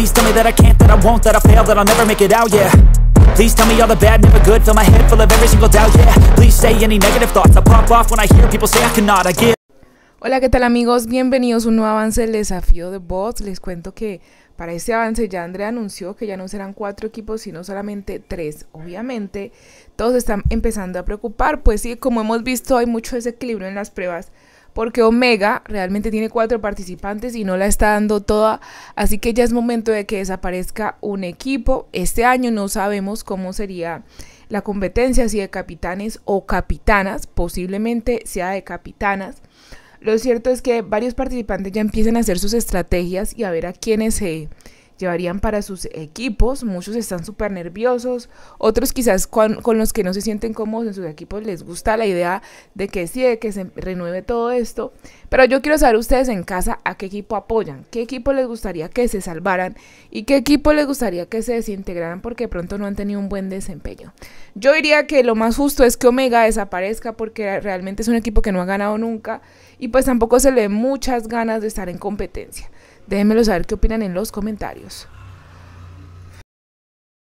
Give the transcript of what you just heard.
Hola, ¿qué tal amigos? Bienvenidos a un nuevo avance del desafío de bots. Les cuento que para este avance ya Andrea anunció que ya no serán cuatro equipos, sino solamente tres. Obviamente, todos están empezando a preocupar, pues sí, como hemos visto, hay mucho desequilibrio en las pruebas porque Omega realmente tiene cuatro participantes y no la está dando toda, así que ya es momento de que desaparezca un equipo. Este año no sabemos cómo sería la competencia, si de capitanes o capitanas, posiblemente sea de capitanas. Lo cierto es que varios participantes ya empiezan a hacer sus estrategias y a ver a quiénes se llevarían para sus equipos. Muchos están súper nerviosos, otros quizás con, los que no se sienten cómodos en sus equipos les gusta la idea de que sí, que se renueve todo esto. Pero yo quiero saber ustedes en casa a qué equipo apoyan, qué equipo les gustaría que se salvaran y qué equipo les gustaría que se desintegraran porque de pronto no han tenido un buen desempeño. Yo diría que lo más justo es que Omega desaparezca porque realmente es un equipo que no ha ganado nunca y pues tampoco se le ve muchas ganas de estar en competencia. Déjenmelo saber qué opinan en los comentarios.